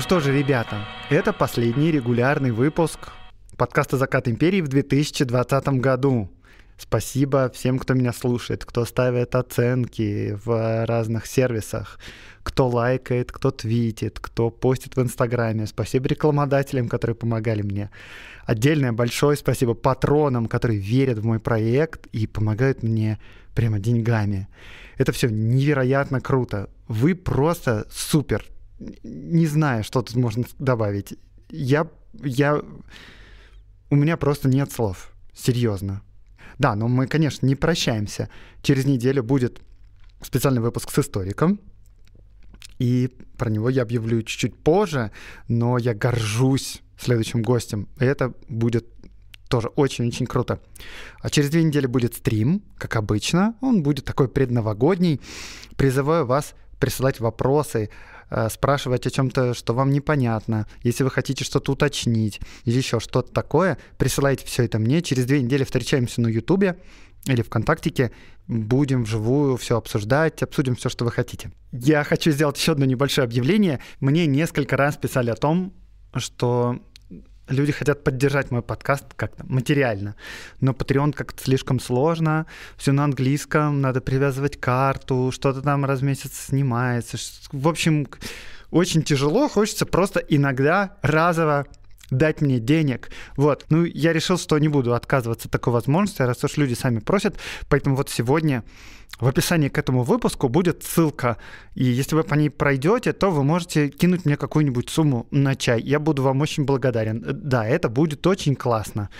Ну что же, ребята, это последний регулярный выпуск подкаста «Закат империи» в 2020 году. Спасибо всем, кто меня слушает, кто ставит оценки в разных сервисах, кто лайкает, кто твитит, кто постит в Инстаграме. Спасибо рекламодателям, которые помогали мне. Отдельное большое спасибо патронам, которые верят в мой проект и помогают мне прямо деньгами. Это все невероятно круто. Вы просто супер не знаю, что тут можно добавить. Я, я, у меня просто нет слов, серьезно. Да, но мы, конечно, не прощаемся. Через неделю будет специальный выпуск с историком, и про него я объявлю чуть-чуть позже, но я горжусь следующим гостем, и это будет тоже очень-очень круто. А через две недели будет стрим, как обычно. Он будет такой предновогодний. Призываю вас присылать вопросы, Э, спрашивать о чем-то, что вам непонятно, если вы хотите что-то уточнить или еще что-то такое, присылайте все это мне. Через две недели встречаемся на Ютубе или ВКонтактике, будем вживую все обсуждать, обсудим все, что вы хотите. Я хочу сделать еще одно небольшое объявление. Мне несколько раз писали о том, что люди хотят поддержать мой подкаст как-то материально, но Patreon как-то слишком сложно, все на английском, надо привязывать карту, что-то там раз в месяц снимается. В общем, очень тяжело, хочется просто иногда разово дать мне денег. Вот. Ну, я решил, что не буду отказываться от такой возможности, раз уж люди сами просят. Поэтому вот сегодня в описании к этому выпуску будет ссылка, и если вы по ней пройдете, то вы можете кинуть мне какую-нибудь сумму на чай. Я буду вам очень благодарен. Э, да, это будет очень классно.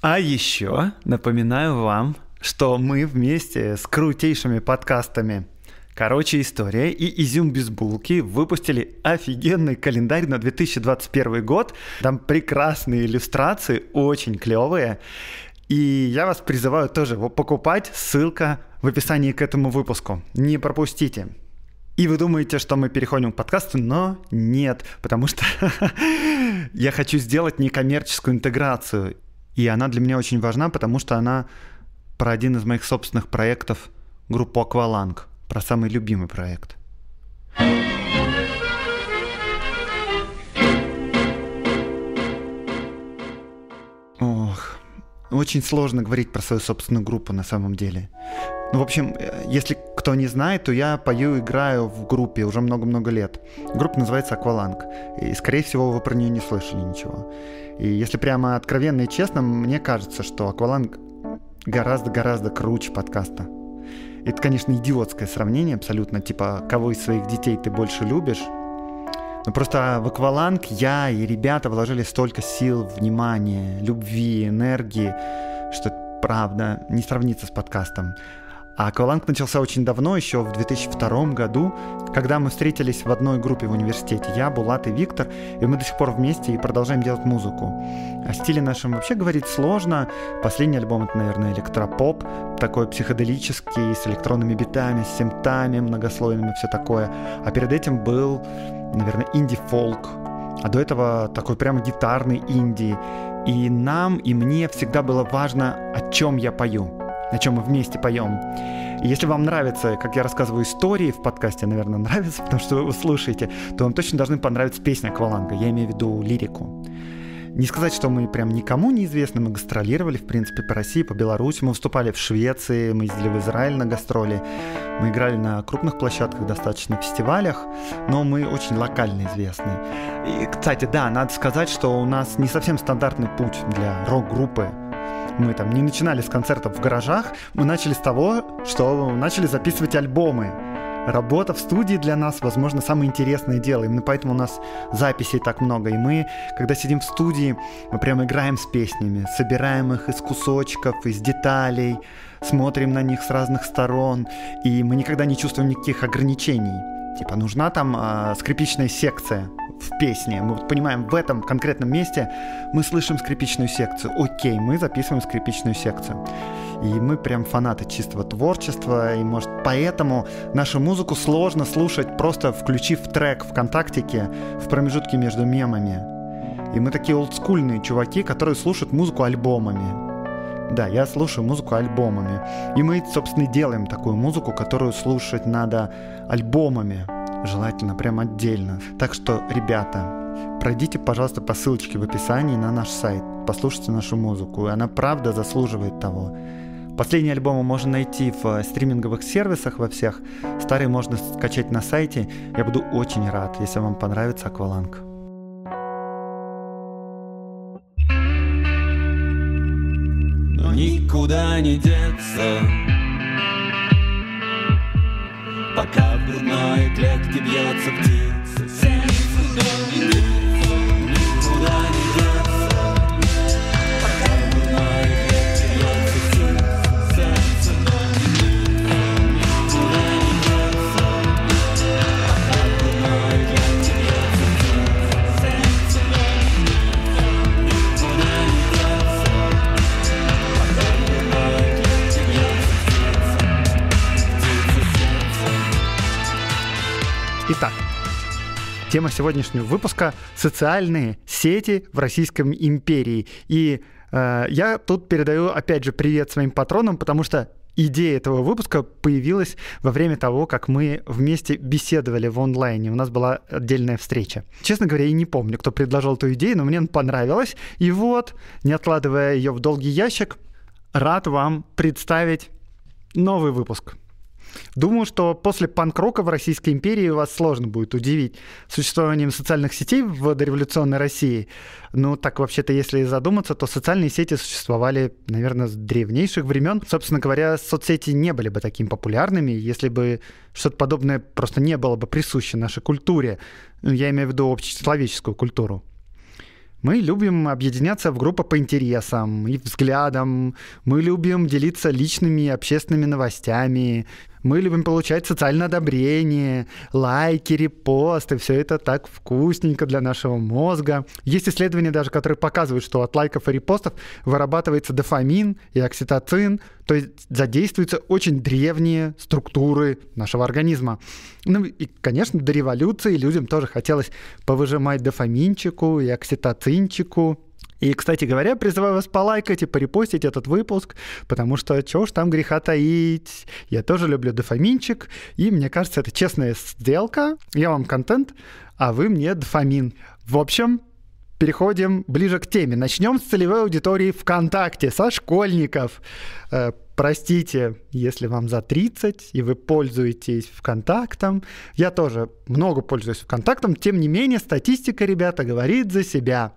А еще напоминаю вам, что мы вместе с крутейшими подкастами Короче, история и изюм без булки выпустили офигенный календарь на 2021 год. Там прекрасные иллюстрации, очень клевые. И я вас призываю тоже его покупать. Ссылка в описании к этому выпуску. Не пропустите. И вы думаете, что мы переходим к подкасту, но нет, потому что я хочу сделать некоммерческую интеграцию. И она для меня очень важна, потому что она про один из моих собственных проектов группу «Акваланг», про самый любимый проект. Ох, очень сложно говорить про свою собственную группу на самом деле. Ну, в общем, э, если кто не знает, то я пою, играю в группе уже много-много лет. Группа называется «Акваланг». И, скорее всего, вы про нее не слышали ничего. И если прямо откровенно и честно, мне кажется, что «Акваланг» гораздо-гораздо круче подкаста. Это, конечно, идиотское сравнение абсолютно, типа, кого из своих детей ты больше любишь. Ну просто в «Акваланг» я и ребята вложили столько сил, внимания, любви, энергии, что правда, не сравнится с подкастом. А акваланг начался очень давно, еще в 2002 году, когда мы встретились в одной группе в университете. Я, Булат и Виктор, и мы до сих пор вместе и продолжаем делать музыку. О стиле нашем вообще говорить сложно. Последний альбом — это, наверное, электропоп, такой психоделический, с электронными битами, с симптами многослойными, все такое. А перед этим был, наверное, инди-фолк, а до этого такой прямо гитарный инди. И нам, и мне всегда было важно, о чем я пою на чем мы вместе поем. И если вам нравится, как я рассказываю истории в подкасте, наверное, нравится, потому что вы его слушаете, то вам точно должны понравиться песня Акваланга, я имею в виду лирику. Не сказать, что мы прям никому не известны, мы гастролировали, в принципе, по России, по Беларуси, мы выступали в Швеции, мы ездили в Израиль на гастроли, мы играли на крупных площадках, достаточно фестивалях, но мы очень локально известны. И, кстати, да, надо сказать, что у нас не совсем стандартный путь для рок-группы мы там не начинали с концертов в гаражах, мы начали с того, что начали записывать альбомы. Работа в студии для нас, возможно, самое интересное дело. Именно поэтому у нас записей так много. И мы, когда сидим в студии, мы прям играем с песнями, собираем их из кусочков, из деталей, смотрим на них с разных сторон. И мы никогда не чувствуем никаких ограничений. Типа, нужна там э, скрипичная секция в песне. Мы вот понимаем, в этом конкретном месте мы слышим скрипичную секцию. Окей, мы записываем скрипичную секцию. И мы прям фанаты чистого творчества, и может поэтому нашу музыку сложно слушать, просто включив трек ВКонтактике в промежутке между мемами. И мы такие олдскульные чуваки, которые слушают музыку альбомами. Да, я слушаю музыку альбомами. И мы, собственно, делаем такую музыку, которую слушать надо альбомами желательно прям отдельно. Так что, ребята, пройдите, пожалуйста, по ссылочке в описании на наш сайт, послушайте нашу музыку, и она правда заслуживает того. Последние альбомы можно найти в э, стриминговых сервисах во всех, старые можно скачать на сайте. Я буду очень рад, если вам понравится «Акваланг». Но никуда не деться Пока в грудной клетке бьется птица Сердце в Тема сегодняшнего выпуска — социальные сети в Российском империи. И э, я тут передаю, опять же, привет своим патронам, потому что идея этого выпуска появилась во время того, как мы вместе беседовали в онлайне. У нас была отдельная встреча. Честно говоря, я не помню, кто предложил эту идею, но мне она понравилась. И вот, не откладывая ее в долгий ящик, рад вам представить новый выпуск. Думаю, что после панк-рока в Российской империи вас сложно будет удивить существованием социальных сетей в дореволюционной России. Ну, так вообще-то, если задуматься, то социальные сети существовали, наверное, с древнейших времен. Собственно говоря, соцсети не были бы такими популярными, если бы что-то подобное просто не было бы присуще нашей культуре. Ну, я имею в виду общечеловеческую культуру. Мы любим объединяться в группы по интересам и взглядам. Мы любим делиться личными и общественными новостями. Мы любим получать социальное одобрение, лайки, репосты, все это так вкусненько для нашего мозга. Есть исследования даже, которые показывают, что от лайков и репостов вырабатывается дофамин и окситоцин, то есть задействуются очень древние структуры нашего организма. Ну и, конечно, до революции людям тоже хотелось повыжимать дофаминчику и окситоцинчику, и, кстати говоря, призываю вас полайкать и порепостить этот выпуск, потому что чего уж там греха таить. Я тоже люблю дофаминчик, и мне кажется, это честная сделка. Я вам контент, а вы мне дофамин. В общем, переходим ближе к теме. Начнем с целевой аудитории ВКонтакте, со школьников. Э, Простите, если вам за 30 и вы пользуетесь ВКонтактом. Я тоже много пользуюсь ВКонтактом, тем не менее статистика, ребята, говорит за себя.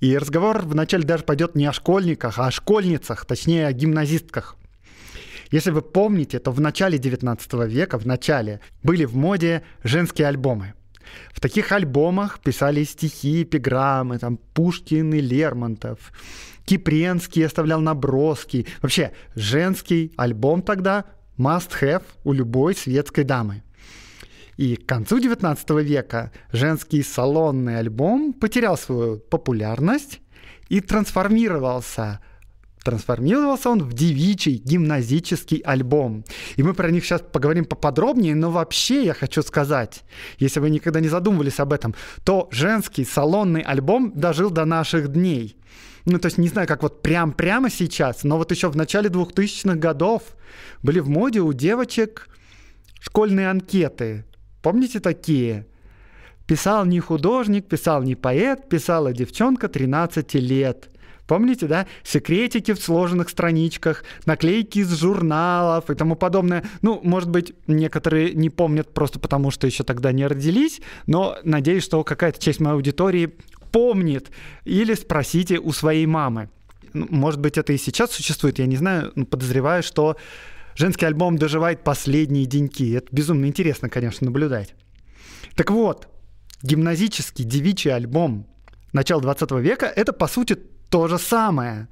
И разговор вначале даже пойдет не о школьниках, а о школьницах, точнее о гимназистках. Если вы помните, то в начале 19 века, в начале, были в моде женские альбомы. В таких альбомах писали стихи, эпиграммы, там Пушкин и Лермонтов. Кипренский оставлял наброски. Вообще, женский альбом тогда must-have у любой светской дамы. И к концу XIX века женский салонный альбом потерял свою популярность и трансформировался Трансформировался он в девичий гимназический альбом. И мы про них сейчас поговорим поподробнее, но вообще я хочу сказать, если вы никогда не задумывались об этом, то женский салонный альбом дожил до наших дней ну, то есть не знаю, как вот прям прямо сейчас, но вот еще в начале 2000-х годов были в моде у девочек школьные анкеты. Помните такие? Писал не художник, писал не поэт, писала девчонка 13 лет. Помните, да? Секретики в сложенных страничках, наклейки из журналов и тому подобное. Ну, может быть, некоторые не помнят просто потому, что еще тогда не родились, но надеюсь, что какая-то часть моей аудитории помнит, или спросите у своей мамы. Ну, может быть, это и сейчас существует, я не знаю, подозреваю, что женский альбом доживает последние деньки. Это безумно интересно, конечно, наблюдать. Так вот, гимназический девичий альбом начала 20 века — это, по сути, то же самое.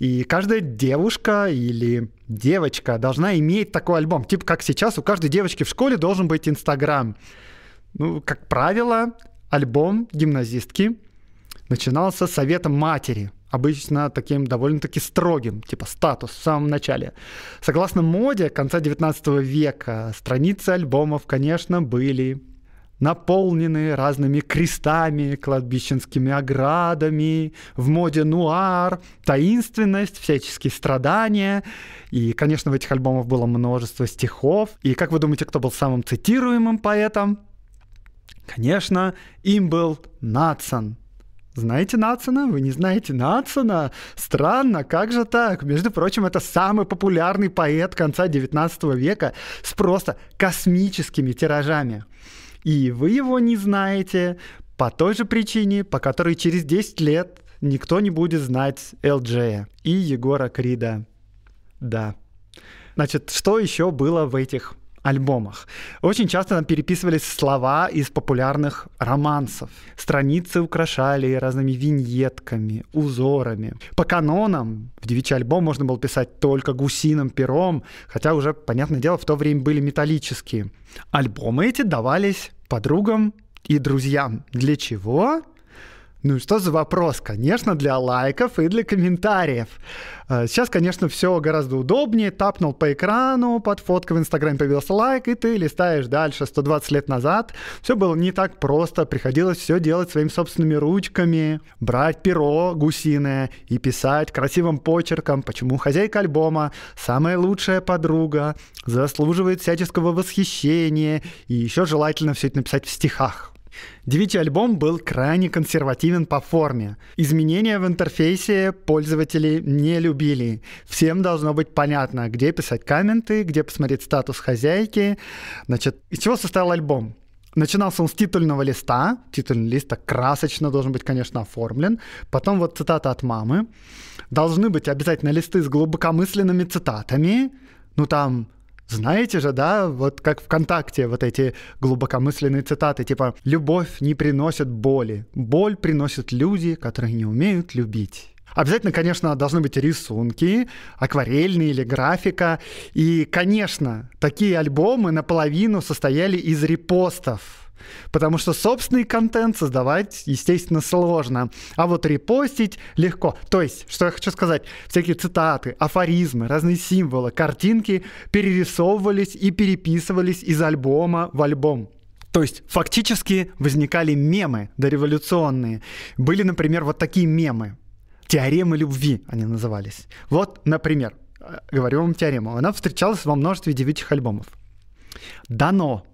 И каждая девушка или девочка должна иметь такой альбом. Типа как сейчас у каждой девочки в школе должен быть Инстаграм. Ну, как правило, альбом гимназистки начинался советом матери, обычно таким довольно-таки строгим, типа статус в самом начале. Согласно моде конца 19 века, страницы альбомов, конечно, были наполнены разными крестами, кладбищенскими оградами, в моде нуар, таинственность, всяческие страдания. И, конечно, в этих альбомах было множество стихов. И как вы думаете, кто был самым цитируемым поэтом? Конечно, им был Натсон. Знаете Нацина? Вы не знаете Нацина? Странно, как же так? Между прочим, это самый популярный поэт конца 19 века с просто космическими тиражами. И вы его не знаете по той же причине, по которой через 10 лет никто не будет знать Элджея и Егора Крида. Да. Значит, что еще было в этих альбомах. Очень часто переписывались слова из популярных романсов. Страницы украшали разными виньетками, узорами. По канонам в девичий альбом можно было писать только гусиным пером, хотя уже, понятное дело, в то время были металлические. Альбомы эти давались подругам и друзьям. Для чего? Ну что за вопрос? Конечно, для лайков и для комментариев. Э, сейчас, конечно, все гораздо удобнее. Тапнул по экрану, под фоткой в Инстаграме появился лайк, и ты листаешь дальше 120 лет назад. Все было не так просто. Приходилось все делать своими собственными ручками, брать перо гусиное и писать красивым почерком, почему хозяйка альбома самая лучшая подруга, заслуживает всяческого восхищения, и еще желательно все это написать в стихах. Девятий альбом был крайне консервативен по форме. Изменения в интерфейсе пользователи не любили. Всем должно быть понятно, где писать комменты, где посмотреть статус хозяйки. Значит, из чего состоял альбом? Начинался он с титульного листа. Титульный лист так красочно должен быть, конечно, оформлен. Потом вот цитата от мамы. Должны быть обязательно листы с глубокомысленными цитатами. Ну там знаете же, да, вот как ВКонтакте вот эти глубокомысленные цитаты, типа «Любовь не приносит боли, боль приносит люди, которые не умеют любить». Обязательно, конечно, должны быть рисунки, акварельные или графика. И, конечно, такие альбомы наполовину состояли из репостов. Потому что собственный контент создавать, естественно, сложно. А вот репостить легко. То есть, что я хочу сказать, всякие цитаты, афоризмы, разные символы, картинки перерисовывались и переписывались из альбома в альбом. То есть фактически возникали мемы дореволюционные. Были, например, вот такие мемы. Теоремы любви они назывались. Вот, например, э, говорю вам теорему. Она встречалась во множестве девичьих альбомов. Дано.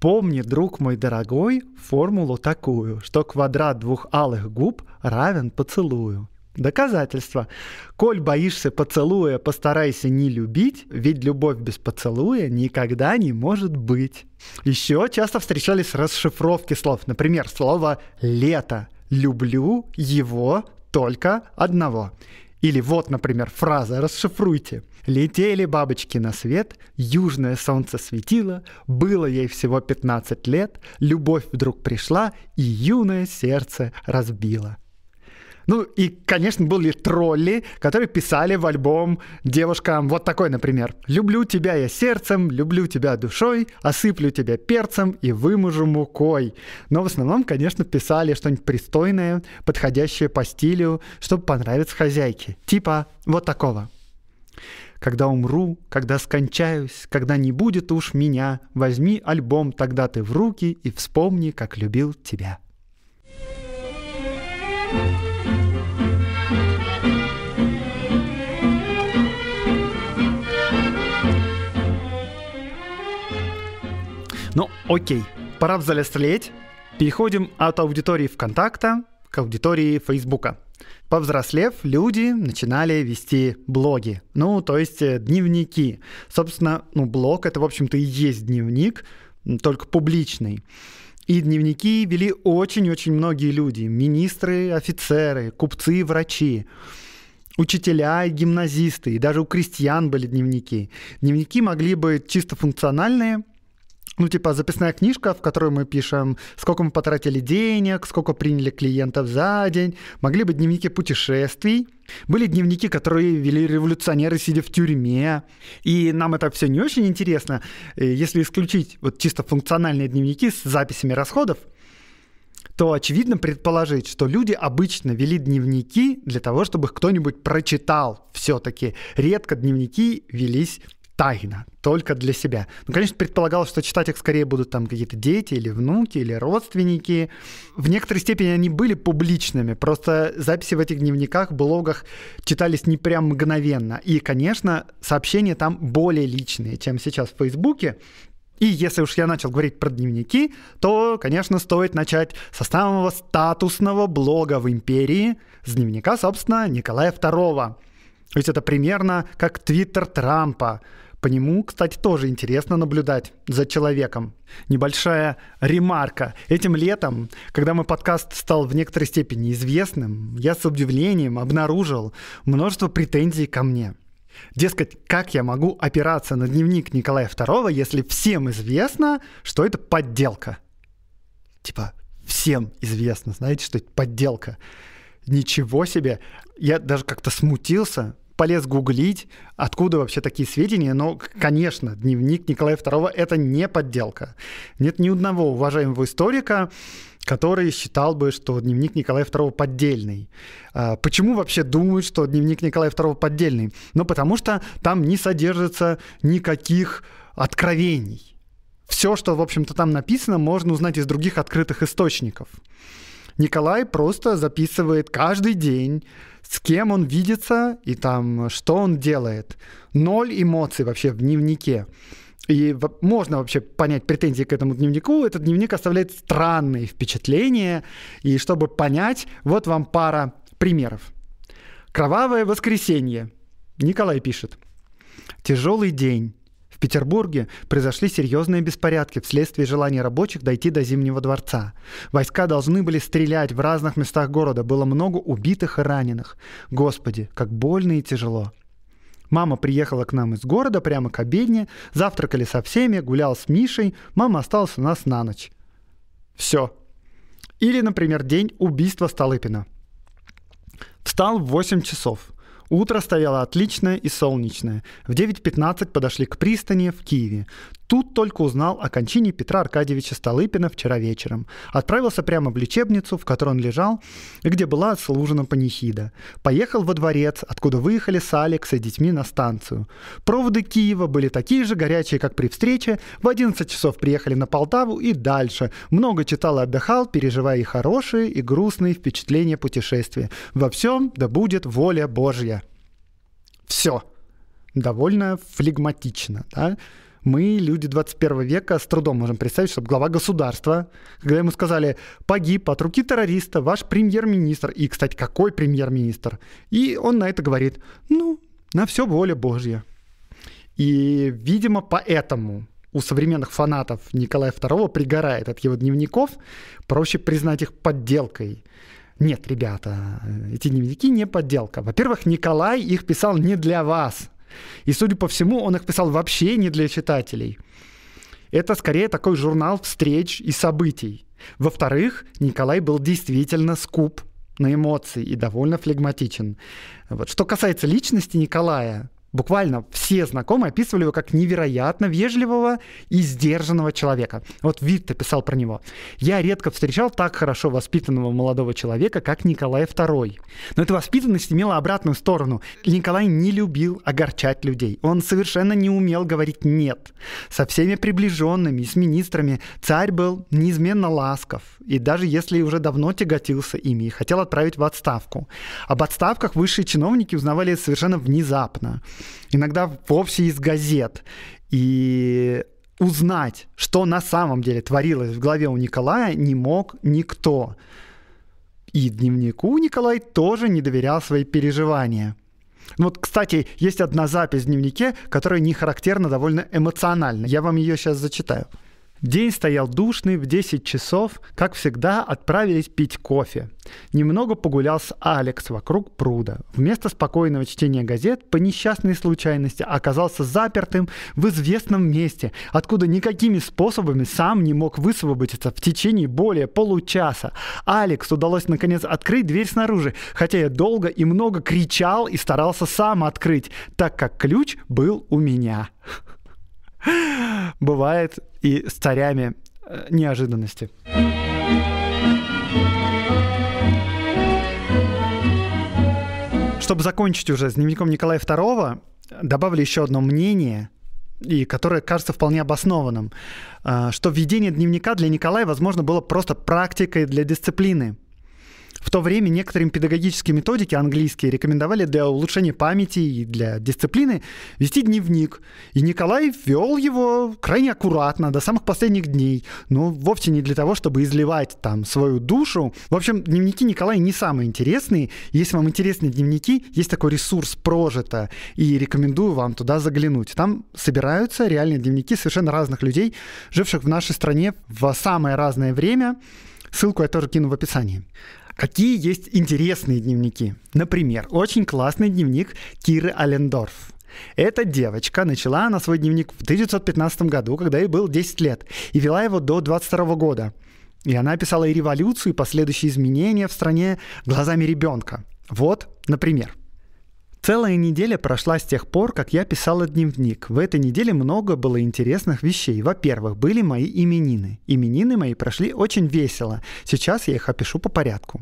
Помни, друг мой дорогой, формулу такую, что квадрат двух алых губ равен поцелую. Доказательство. Коль боишься поцелуя, постарайся не любить, ведь любовь без поцелуя никогда не может быть. Еще часто встречались расшифровки слов. Например, слово «лето». Люблю его только одного. Или вот, например, фраза «Расшифруйте». «Летели бабочки на свет, южное солнце светило, было ей всего 15 лет, любовь вдруг пришла и юное сердце разбило». Ну и, конечно, были тролли, которые писали в альбом девушкам вот такой, например. «Люблю тебя я сердцем, люблю тебя душой, осыплю тебя перцем и вымужу мукой». Но в основном, конечно, писали что-нибудь пристойное, подходящее по стилю, чтобы понравиться хозяйке. Типа вот такого. Когда умру, когда скончаюсь, когда не будет уж меня, возьми альбом тогда ты в руки и вспомни, как любил тебя. Ну, окей, пора взрослеть. Переходим от аудитории ВКонтакта к аудитории Фейсбука. Повзрослев, люди начинали вести блоги, ну, то есть э, дневники. Собственно, ну, блог — это, в общем-то, и есть дневник, только публичный. И дневники вели очень-очень многие люди. Министры, офицеры, купцы, врачи, учителя и гимназисты. И даже у крестьян были дневники. Дневники могли быть чисто функциональные — ну, типа, записная книжка, в которой мы пишем, сколько мы потратили денег, сколько приняли клиентов за день. Могли быть дневники путешествий. Были дневники, которые вели революционеры, сидя в тюрьме. И нам это все не очень интересно. Э, если исключить вот чисто функциональные дневники с записями расходов, то очевидно предположить, что люди обычно вели дневники для того, чтобы кто-нибудь прочитал все-таки. Редко дневники велись Тайно, только для себя. Ну, конечно, предполагалось, что читать их скорее будут там какие-то дети или внуки, или родственники. В некоторой степени они были публичными, просто записи в этих дневниках, блогах читались не прям мгновенно. И, конечно, сообщения там более личные, чем сейчас в Фейсбуке. И если уж я начал говорить про дневники, то, конечно, стоит начать со самого статусного блога в империи, с дневника, собственно, Николая II. То есть это примерно как твиттер Трампа. По нему, кстати, тоже интересно наблюдать за человеком. Небольшая ремарка. Этим летом, когда мой подкаст стал в некоторой степени известным, я с удивлением обнаружил множество претензий ко мне. Дескать, как я могу опираться на дневник Николая II, если всем известно, что это подделка? Типа, всем известно, знаете, что это подделка. Ничего себе! Я даже как-то смутился, полез гуглить, откуда вообще такие сведения, но, конечно, дневник Николая II — это не подделка. Нет ни одного уважаемого историка, который считал бы, что дневник Николая II поддельный. А, почему вообще думают, что дневник Николая II поддельный? Ну, потому что там не содержится никаких откровений. Все, что, в общем-то, там написано, можно узнать из других открытых источников. Николай просто записывает каждый день, с кем он видится и там, что он делает. Ноль эмоций вообще в дневнике. И можно вообще понять претензии к этому дневнику. Этот дневник оставляет странные впечатления. И чтобы понять, вот вам пара примеров. Кровавое воскресенье. Николай пишет. Тяжелый день. В Петербурге произошли серьезные беспорядки вследствие желания рабочих дойти до Зимнего дворца. Войска должны были стрелять в разных местах города, было много убитых и раненых. Господи, как больно и тяжело. Мама приехала к нам из города прямо к обедне, завтракали со всеми, гулял с Мишей, мама осталась у нас на ночь. Все. Или, например, день убийства Столыпина. Встал в 8 часов – Утро стояло отличное и солнечное. В 9.15 подошли к пристани в Киеве. Тут только узнал о кончине Петра Аркадьевича Столыпина вчера вечером. Отправился прямо в лечебницу, в которой он лежал, и где была отслужена панихида. Поехал во дворец, откуда выехали с Алекс и детьми на станцию. Проводы Киева были такие же горячие, как при встрече. В 11 часов приехали на Полтаву и дальше. Много читал и отдыхал, переживая и хорошие, и грустные впечатления путешествия. Во всем да будет воля Божья. Все. Довольно флегматично, да? Мы, люди 21 века, с трудом можем представить, чтобы глава государства, когда ему сказали «погиб от руки террориста ваш премьер-министр», и, кстати, какой премьер-министр, и он на это говорит «ну, на все воля Божья». И, видимо, поэтому у современных фанатов Николая II пригорает от его дневников, проще признать их подделкой. Нет, ребята, э, эти дневники не подделка. Во-первых, Николай их писал не для вас, и, судя по всему, он их писал вообще не для читателей. Это скорее такой журнал встреч и событий. Во-вторых, Николай был действительно скуп на эмоции и довольно флегматичен. Вот. Что касается личности Николая, буквально все знакомые описывали его как невероятно вежливого и сдержанного человека. Вот Витте писал про него. «Я редко встречал так хорошо воспитанного молодого человека, как Николай II. Но эта воспитанность имела обратную сторону. Николай не любил огорчать людей. Он совершенно не умел говорить «нет». Со всеми приближенными и с министрами царь был неизменно ласков. И даже если уже давно тяготился ими и хотел отправить в отставку. Об отставках высшие чиновники узнавали совершенно внезапно иногда вовсе из газет. И узнать, что на самом деле творилось в голове у Николая, не мог никто. И дневнику Николай тоже не доверял свои переживания. Ну вот, кстати, есть одна запись в дневнике, которая не характерна довольно эмоционально. Я вам ее сейчас зачитаю. День стоял душный, в 10 часов, как всегда, отправились пить кофе. Немного погулял с Алекс вокруг пруда. Вместо спокойного чтения газет, по несчастной случайности, оказался запертым в известном месте, откуда никакими способами сам не мог высвободиться в течение более получаса. Алекс удалось наконец открыть дверь снаружи, хотя я долго и много кричал и старался сам открыть, так как ключ был у меня бывает и с царями э, неожиданности. Чтобы закончить уже с дневником Николая II, добавлю еще одно мнение, и которое кажется вполне обоснованным, э, что введение дневника для Николая, возможно, было просто практикой для дисциплины – в то время некоторым педагогические методики английские рекомендовали для улучшения памяти и для дисциплины вести дневник. И Николай вел его крайне аккуратно до самых последних дней, но вовсе не для того, чтобы изливать там свою душу. В общем, дневники Николая не самые интересные. Если вам интересны дневники, есть такой ресурс «Прожито», и рекомендую вам туда заглянуть. Там собираются реальные дневники совершенно разных людей, живших в нашей стране в самое разное время. Ссылку я тоже кину в описании. Какие есть интересные дневники? Например, очень классный дневник Киры Алендорф. Эта девочка начала на свой дневник в 1915 году, когда ей было 10 лет, и вела его до 22 года. И она писала и революцию, и последующие изменения в стране глазами ребенка. Вот, например – Целая неделя прошла с тех пор, как я писала дневник. В этой неделе много было интересных вещей. Во-первых, были мои именины. Именины мои прошли очень весело. Сейчас я их опишу по порядку.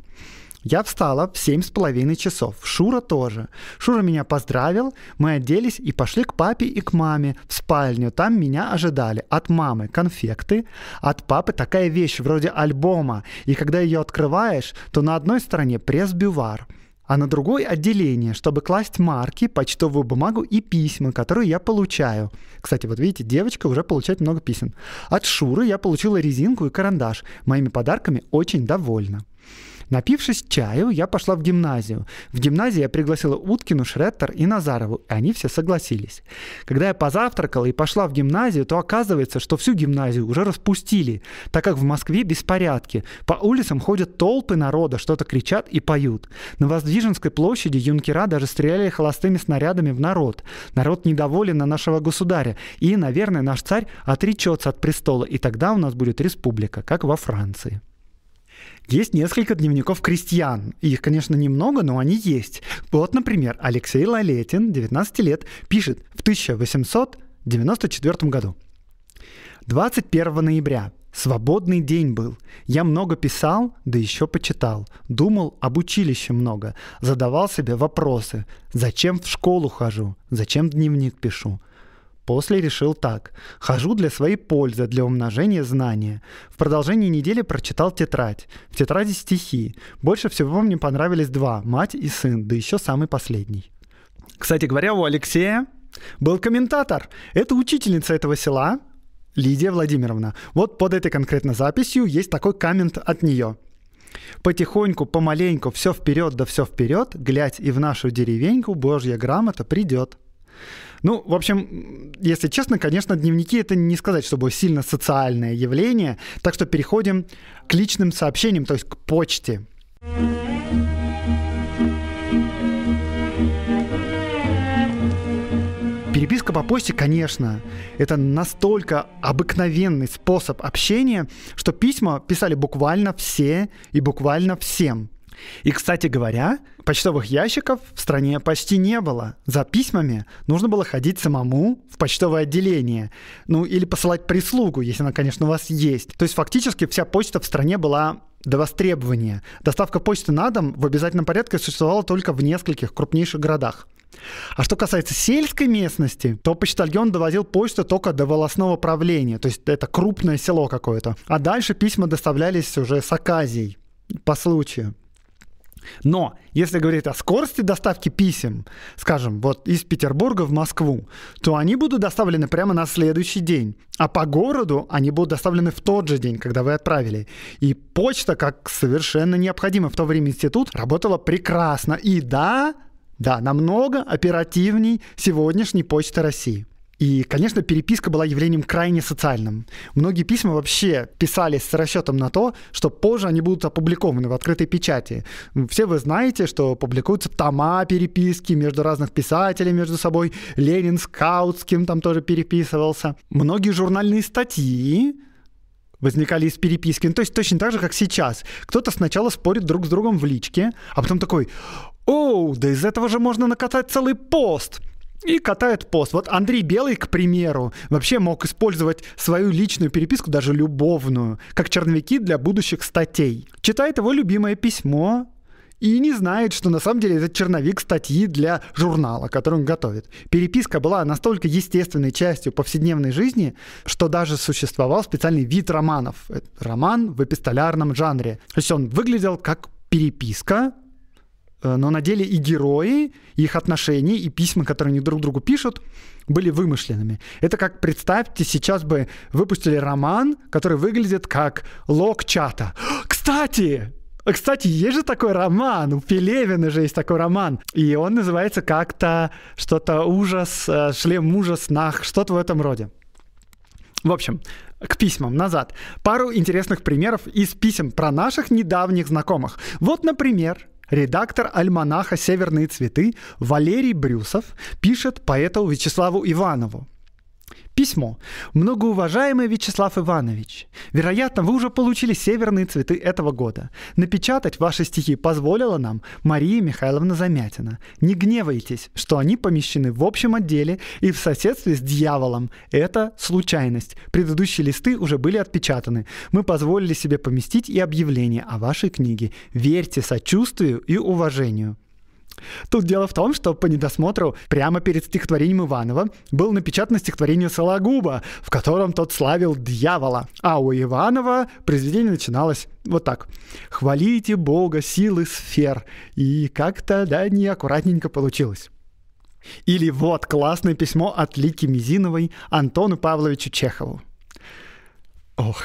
Я встала в семь с половиной часов. Шура тоже. Шура меня поздравил, мы оделись и пошли к папе и к маме в спальню. Там меня ожидали. От мамы конфекты, от папы такая вещь вроде альбома. И когда ее открываешь, то на одной стороне пресс-бювар – а на другой отделение, чтобы класть марки, почтовую бумагу и письма, которые я получаю. Кстати, вот видите, девочка уже получает много писем. От Шуры я получила резинку и карандаш. Моими подарками очень довольна. Напившись чаю, я пошла в гимназию. В гимназии я пригласила Уткину, Шреттер и Назарову, и они все согласились. Когда я позавтракала и пошла в гимназию, то оказывается, что всю гимназию уже распустили, так как в Москве беспорядки. По улицам ходят толпы народа, что-то кричат и поют. На Воздвиженской площади юнкера даже стреляли холостыми снарядами в народ. Народ недоволен на нашего государя, и, наверное, наш царь отречется от престола, и тогда у нас будет республика, как во Франции. Есть несколько дневников крестьян. Их, конечно, немного, но они есть. Вот, например, Алексей Лалетин, 19 лет, пишет в 1894 году. 21 ноября. Свободный день был. Я много писал, да еще почитал. Думал об училище много. Задавал себе вопросы. Зачем в школу хожу? Зачем дневник пишу? После решил так. Хожу для своей пользы, для умножения знания. В продолжении недели прочитал тетрадь. В тетради стихи. Больше всего мне понравились два – мать и сын, да еще самый последний. Кстати говоря, у Алексея был комментатор. Это учительница этого села, Лидия Владимировна. Вот под этой конкретно записью есть такой коммент от нее. Потихоньку, помаленьку, все вперед да все вперед, глядь и в нашу деревеньку Божья грамота придет. Ну, в общем, если честно, конечно, дневники это не сказать, чтобы сильно социальное явление. Так что переходим к личным сообщениям, то есть к почте. Переписка по почте, конечно, это настолько обыкновенный способ общения, что письма писали буквально все и буквально всем. И, кстати говоря, почтовых ящиков в стране почти не было. За письмами нужно было ходить самому в почтовое отделение. Ну или посылать прислугу, если она, конечно, у вас есть. То есть фактически вся почта в стране была до востребования. Доставка почты на дом в обязательном порядке существовала только в нескольких крупнейших городах. А что касается сельской местности, то почтальон довозил почту только до волосного правления, то есть это крупное село какое-то. А дальше письма доставлялись уже с оказией, по случаю. Но если говорить о скорости доставки писем, скажем, вот из Петербурга в Москву, то они будут доставлены прямо на следующий день. А по городу они будут доставлены в тот же день, когда вы отправили. И почта, как совершенно необходимо, в то время институт работала прекрасно. И да, да, намного оперативней сегодняшней почты России. И, конечно, переписка была явлением крайне социальным. Многие письма вообще писались с расчетом на то, что позже они будут опубликованы в открытой печати. Все вы знаете, что публикуются тома переписки между разных писателей между собой. Ленин с Каутским там тоже переписывался. Многие журнальные статьи возникали из переписки. Ну, то есть точно так же, как сейчас. Кто-то сначала спорит друг с другом в личке, а потом такой, «Оу, да из этого же можно накатать целый пост!» и катают пост. Вот Андрей Белый, к примеру, вообще мог использовать свою личную переписку, даже любовную, как черновики для будущих статей. Читает его любимое письмо, и не знает, что на самом деле это черновик статьи для журнала, который он готовит. Переписка была настолько естественной частью повседневной жизни, что даже существовал специальный вид романов. Это роман в эпистолярном жанре. То есть он выглядел как переписка, Э, но на деле и герои, и их отношения, и письма, которые они друг другу пишут, были вымышленными. Это как, представьте, сейчас бы выпустили роман, который выглядит как лог чата. Кстати, кстати, есть же такой роман, у Пелевина же есть такой роман, и он называется как-то что-то ужас, э, шлем ужас, нах, что-то в этом роде. В общем, к письмам назад. Пару интересных примеров из писем про наших недавних знакомых. Вот, например, Редактор альманаха «Северные цветы» Валерий Брюсов пишет поэту Вячеславу Иванову. Письмо. Многоуважаемый Вячеслав Иванович, вероятно, вы уже получили северные цветы этого года. Напечатать ваши стихи позволила нам Мария Михайловна Замятина. Не гневайтесь, что они помещены в общем отделе и в соседстве с дьяволом. Это случайность. Предыдущие листы уже были отпечатаны. Мы позволили себе поместить и объявление о вашей книге. Верьте сочувствию и уважению. Тут дело в том, что по недосмотру прямо перед стихотворением Иванова было напечатано стихотворение Сологуба, в котором тот славил дьявола. А у Иванова произведение начиналось вот так. «Хвалите Бога силы сфер». И как-то, да, неаккуратненько получилось. Или вот классное письмо от Лики Мизиновой Антону Павловичу Чехову. Ох,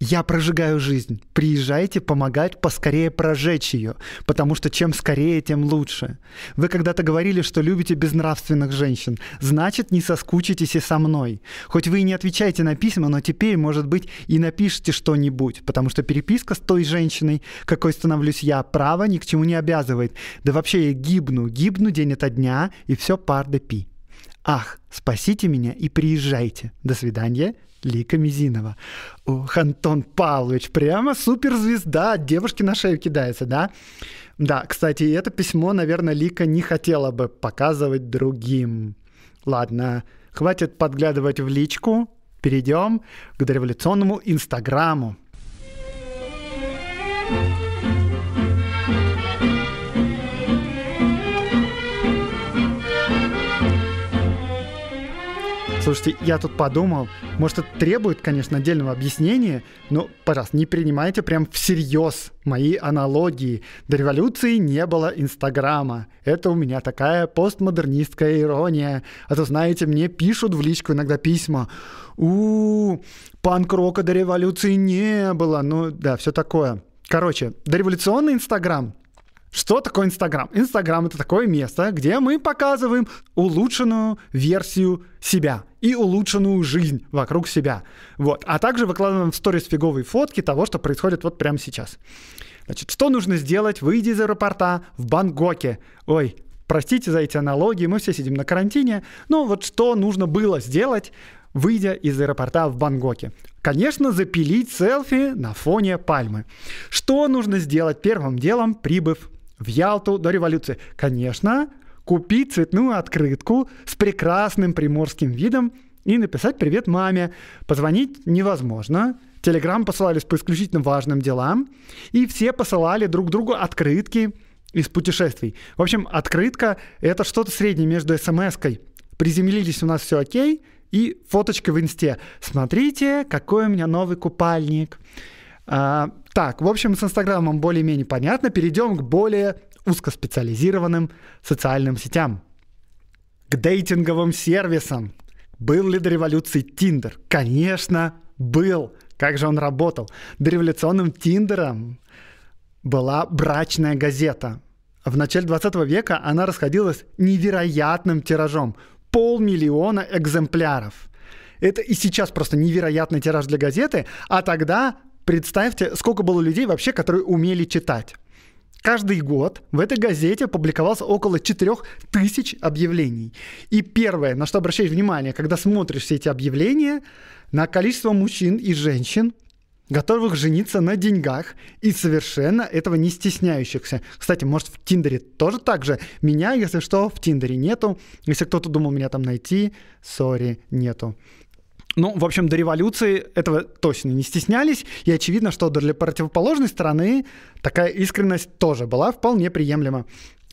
я прожигаю жизнь. Приезжайте помогать поскорее прожечь ее, потому что чем скорее, тем лучше. Вы когда-то говорили, что любите безнравственных женщин. Значит, не соскучитесь и со мной. Хоть вы и не отвечаете на письма, но теперь, может быть, и напишите что-нибудь, потому что переписка с той женщиной, какой становлюсь я, право ни к чему не обязывает. Да вообще я гибну, гибну день ото дня, и все пар де пи. Ах, спасите меня и приезжайте. До свидания, Лика Мизинова. Ох, Антон Павлович, прямо суперзвезда, девушки на шею кидается, да? Да, кстати, это письмо, наверное, Лика не хотела бы показывать другим. Ладно, хватит подглядывать в личку, перейдем к дореволюционному Инстаграму. Слушайте, я тут подумал, может, это требует, конечно, отдельного объяснения, но, пожалуйста, не принимайте прям всерьез мои аналогии. До революции не было Инстаграма. Это у меня такая постмодернистская ирония. А то, знаете, мне пишут в личку иногда письма. у панк-рока до революции не было. Ну да, все такое. Короче, дореволюционный Инстаграм что такое Инстаграм? Инстаграм — это такое место, где мы показываем улучшенную версию себя и улучшенную жизнь вокруг себя. Вот. А также выкладываем в сторис фиговые фотки того, что происходит вот прямо сейчас. Значит, что нужно сделать? Выйди из аэропорта в Бангкоке. Ой, простите за эти аналогии, мы все сидим на карантине. Ну вот что нужно было сделать, выйдя из аэропорта в Бангкоке? Конечно, запилить селфи на фоне пальмы. Что нужно сделать первым делом, прибыв в Ялту до революции. Конечно, купить цветную открытку с прекрасным приморским видом и написать «Привет маме». Позвонить невозможно. Телеграм посылались по исключительно важным делам. И все посылали друг другу открытки из путешествий. В общем, открытка — это что-то среднее между смс-кой «Приземлились у нас все окей» и фоточкой в инсте. Смотрите, какой у меня новый купальник. А, так, в общем, с Инстаграмом более-менее понятно. Перейдем к более узкоспециализированным социальным сетям. К дейтинговым сервисам. Был ли до революции Тиндер? Конечно, был. Как же он работал? Дореволюционным Тиндером была брачная газета. В начале 20 века она расходилась невероятным тиражом – полмиллиона экземпляров. Это и сейчас просто невероятный тираж для газеты, а тогда Представьте, сколько было людей вообще, которые умели читать. Каждый год в этой газете публиковалось около 4000 объявлений. И первое, на что обращаешь внимание, когда смотришь все эти объявления, на количество мужчин и женщин, готовых жениться на деньгах и совершенно этого не стесняющихся. Кстати, может в Тиндере тоже так же. Меня, если что, в Тиндере нету. Если кто-то думал меня там найти, сори, нету. Ну, в общем, до революции этого точно не стеснялись, и очевидно, что для противоположной стороны такая искренность тоже была вполне приемлема.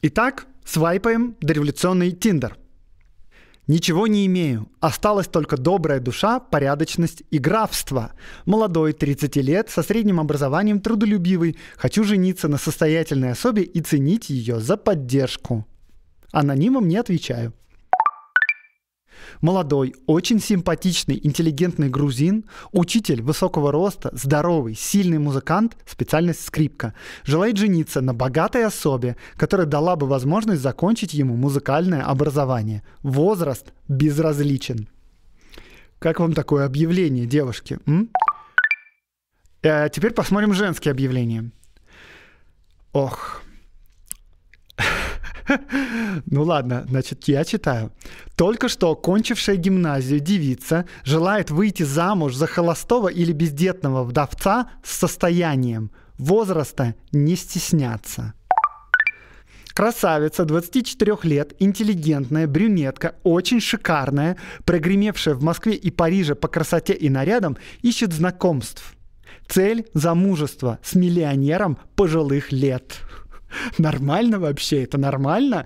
Итак, свайпаем дореволюционный Тиндер. Ничего не имею. Осталась только добрая душа, порядочность и графство. Молодой, 30 лет, со средним образованием, трудолюбивый. Хочу жениться на состоятельной особе и ценить ее за поддержку. Анонимом не отвечаю. Молодой, очень симпатичный, интеллигентный грузин, учитель высокого роста, здоровый, сильный музыкант, специальность скрипка, желает жениться на богатой особе, которая дала бы возможность закончить ему музыкальное образование. Возраст безразличен. Как вам такое объявление, девушки? М? Э, теперь посмотрим женские объявления. Ох, Ну ладно, значит, я читаю. Только что окончившая гимназию девица желает выйти замуж за холостого или бездетного вдовца с состоянием. Возраста не стесняться. Красавица, 24 лет, интеллигентная, брюнетка, очень шикарная, прогремевшая в Москве и Париже по красоте и нарядам, ищет знакомств. Цель – замужество с миллионером пожилых лет нормально вообще, это нормально?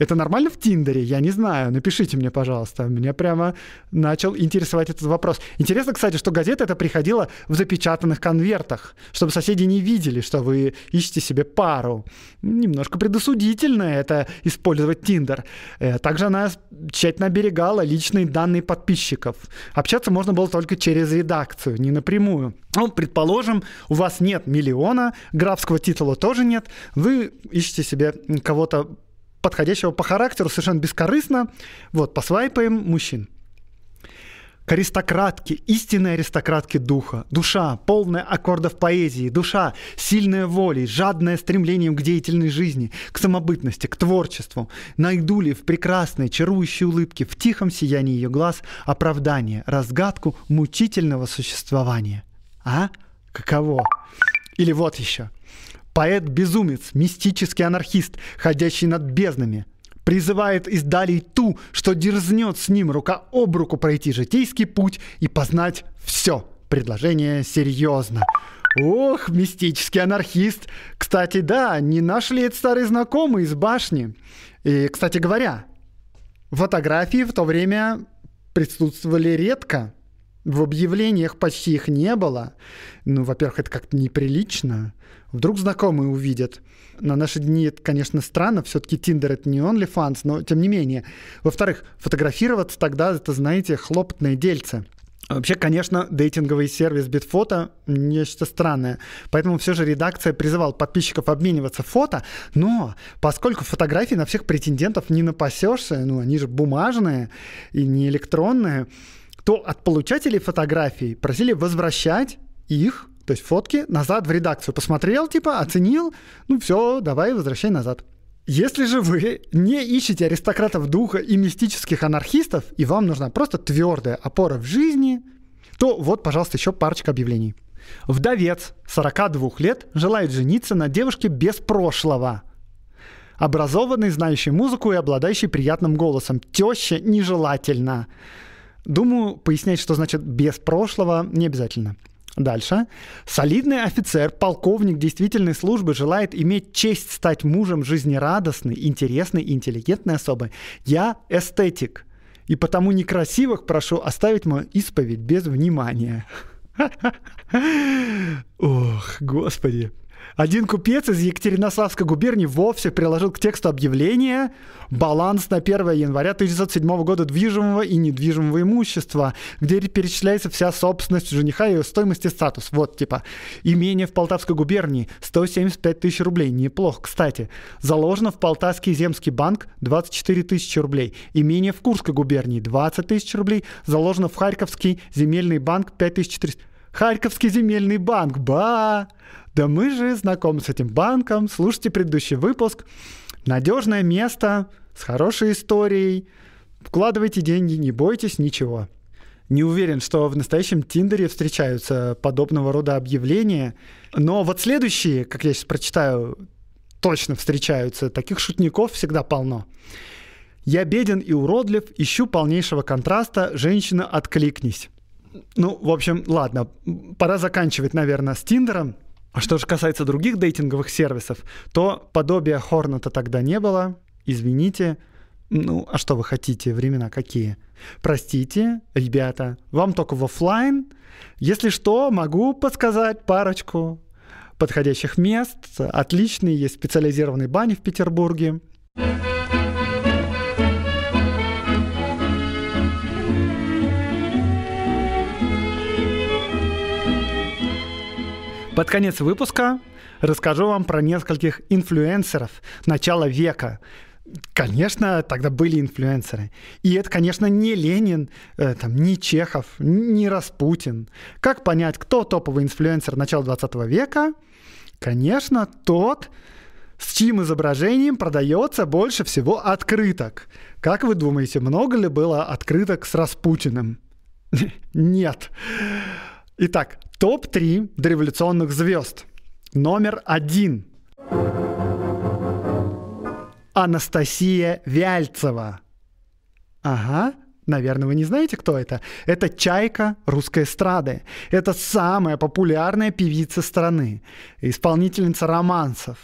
Это нормально в Тиндере? Я не знаю. Напишите мне, пожалуйста. Меня прямо начал интересовать этот вопрос. Интересно, кстати, что газета это приходила в запечатанных конвертах, чтобы соседи не видели, что вы ищете себе пару. Немножко предосудительно это использовать Тиндер. Э, также она тщательно оберегала личные данные подписчиков. Общаться можно было только через редакцию, не напрямую. Ну, предположим, у вас нет миллиона, графского титула тоже нет, вы ищете себе кого-то подходящего по характеру, совершенно бескорыстно. Вот, посвайпаем мужчин к аристократке, истинной аристократке духа. Душа, полная аккордов поэзии, душа, сильная волей, жадная стремлением к деятельной жизни, к самобытности, к творчеству. Найду ли в прекрасной, чарующей улыбке, в тихом сиянии ее глаз оправдание, разгадку мучительного существования? А? Каково? Или вот еще – Поэт-безумец, мистический анархист, ходящий над безднами, призывает издалей ту, что дерзнет с ним рука об руку пройти житейский путь и познать все. Предложение серьезно. Ох, мистический анархист. Кстати, да, не наш ли это старый знакомый из башни? И, кстати говоря, фотографии в то время присутствовали редко. В объявлениях почти их не было. Ну, во-первых, это как-то неприлично. Вдруг знакомые увидят. На наши дни это, конечно, странно. Все-таки Тиндер — это не OnlyFans, но тем не менее. Во-вторых, фотографироваться тогда — это, знаете, хлопотное дельце. А вообще, конечно, дейтинговый сервис Битфото нечто странное. Поэтому все же редакция призывала подписчиков обмениваться фото, но поскольку фотографии на всех претендентов не напасешься, ну они же бумажные и не электронные, то от получателей фотографий просили возвращать их, то есть фотки, назад в редакцию. Посмотрел, типа, оценил, ну все, давай возвращай назад. Если же вы не ищете аристократов духа и мистических анархистов, и вам нужна просто твердая опора в жизни, то вот, пожалуйста, еще парочка объявлений. Вдовец 42 лет желает жениться на девушке без прошлого. Образованный, знающий музыку и обладающий приятным голосом. Теща нежелательно. Думаю, пояснять, что значит без прошлого, не обязательно. Дальше. Солидный офицер, полковник действительной службы желает иметь честь стать мужем жизнерадостной, интересной интеллигентной особой. Я эстетик. И потому некрасивых прошу оставить мою исповедь без внимания. Ох, господи. Один купец из Екатеринославской губернии вовсе приложил к тексту объявления баланс на 1 января 1907 года движимого и недвижимого имущества, где перечисляется вся собственность жениха, и ее стоимость и статус. Вот, типа, имение в Полтавской губернии 175 тысяч рублей, неплохо, кстати. Заложено в Полтавский земский банк 24 тысячи рублей. Имение в Курской губернии 20 тысяч рублей. Заложено в Харьковский земельный банк 5300. Харьковский земельный банк, ба! Да мы же знакомы с этим банком, слушайте предыдущий выпуск. Надежное место с хорошей историей. Вкладывайте деньги, не бойтесь ничего. Не уверен, что в настоящем Тиндере встречаются подобного рода объявления. Но вот следующие, как я сейчас прочитаю, точно встречаются. Таких шутников всегда полно. «Я беден и уродлив, ищу полнейшего контраста, женщина, откликнись». Ну, в общем, ладно, пора заканчивать, наверное, с Тиндером. А что же касается других дейтинговых сервисов, то подобия Хорната тогда не было. Извините. Ну, а что вы хотите? Времена какие? Простите, ребята, вам только в офлайн. Если что, могу подсказать парочку подходящих мест. Отличные есть специализированные бани в Петербурге. thank you Под конец выпуска расскажу вам про нескольких инфлюенсеров начала века. Конечно, тогда были инфлюенсеры. И это, конечно, не Ленин, э, там, не Чехов, не Распутин. Как понять, кто топовый инфлюенсер начала 20 века? Конечно, тот, с чьим изображением продается больше всего открыток. Как вы думаете, много ли было открыток с Распутиным? Нет. Итак, топ-3 дореволюционных звезд. Номер один. Анастасия Вяльцева. Ага, наверное, вы не знаете, кто это. Это чайка русской эстрады. Это самая популярная певица страны, исполнительница романсов.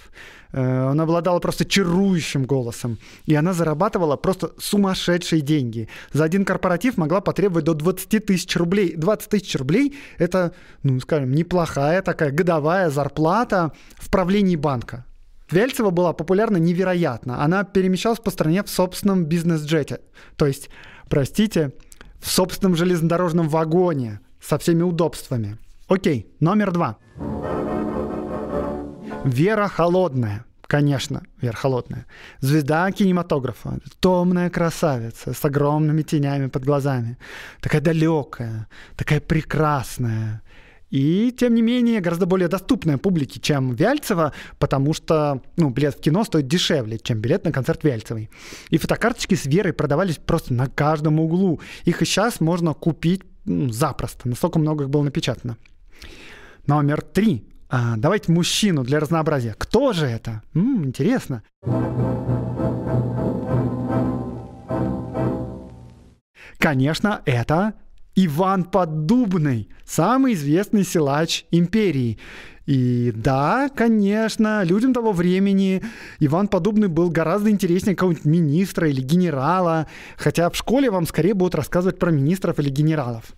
Э, она обладала просто чарующим голосом, и она зарабатывала просто сумасшедшие деньги. За один корпоратив могла потребовать до 20 тысяч рублей. 20 тысяч рублей — это, ну, скажем, неплохая такая годовая зарплата в правлении банка. Вельцева была популярна невероятно. Она перемещалась по стране в собственном бизнес-джете. То есть, простите, в собственном железнодорожном вагоне со всеми удобствами. Окей, номер два. Вера холодная, конечно, Вера холодная. Звезда кинематографа, томная красавица с огромными тенями под глазами. Такая далекая, такая прекрасная. И, тем не менее, гораздо более доступная публике, чем Вяльцева, потому что ну, билет в кино стоит дешевле, чем билет на концерт Вяльцевой. И фотокарточки с Верой продавались просто на каждом углу. Их и сейчас можно купить ну, запросто. Настолько много их было напечатано. Номер три. А, давайте мужчину для разнообразия. Кто же это? М-м, интересно. Конечно, это Иван Поддубный, самый известный силач империи. И да, конечно, людям того времени Иван Подобный был гораздо интереснее какого-нибудь министра или генерала, хотя в школе вам скорее будут рассказывать про министров или генералов.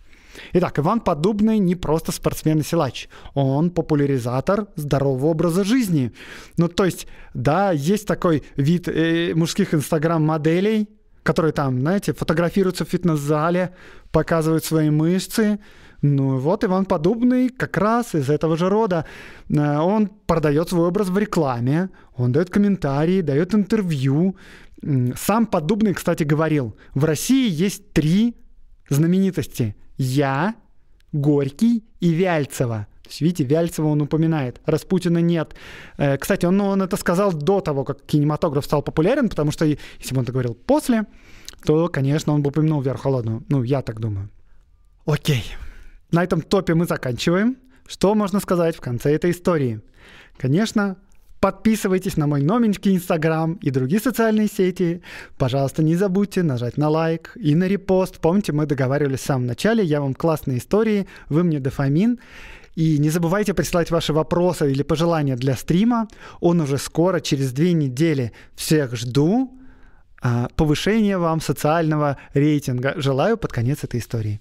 Итак, Иван Подобный не просто спортсмен и силач, он популяризатор здорового образа жизни. Ну, то есть, да, есть такой вид э, мужских инстаграм-моделей, которые там, знаете, фотографируются в фитнес-зале, показывают свои мышцы. Ну вот Иван Подобный как раз из этого же рода. Э, он продает свой образ в рекламе, он дает комментарии, дает интервью. Сам Подобный, кстати, говорил, в России есть три знаменитости – я, Горький и Вяльцева. То есть, видите, Вяльцева он упоминает, Распутина нет. Э, кстати, он, ну, он это сказал до того, как кинематограф стал популярен, потому что если бы он это говорил после, то, конечно, он бы упомянул Веру Ну, я так думаю. Окей. На этом топе мы заканчиваем. Что можно сказать в конце этой истории? Конечно, Подписывайтесь на мой номенький Инстаграм и другие социальные сети. Пожалуйста, не забудьте нажать на лайк и на репост. Помните, мы договаривались в самом начале, я вам классные истории, вы мне дофамин. И не забывайте присылать ваши вопросы или пожелания для стрима. Он уже скоро, через две недели. Всех жду. А, Повышение вам социального рейтинга. Желаю под конец этой истории.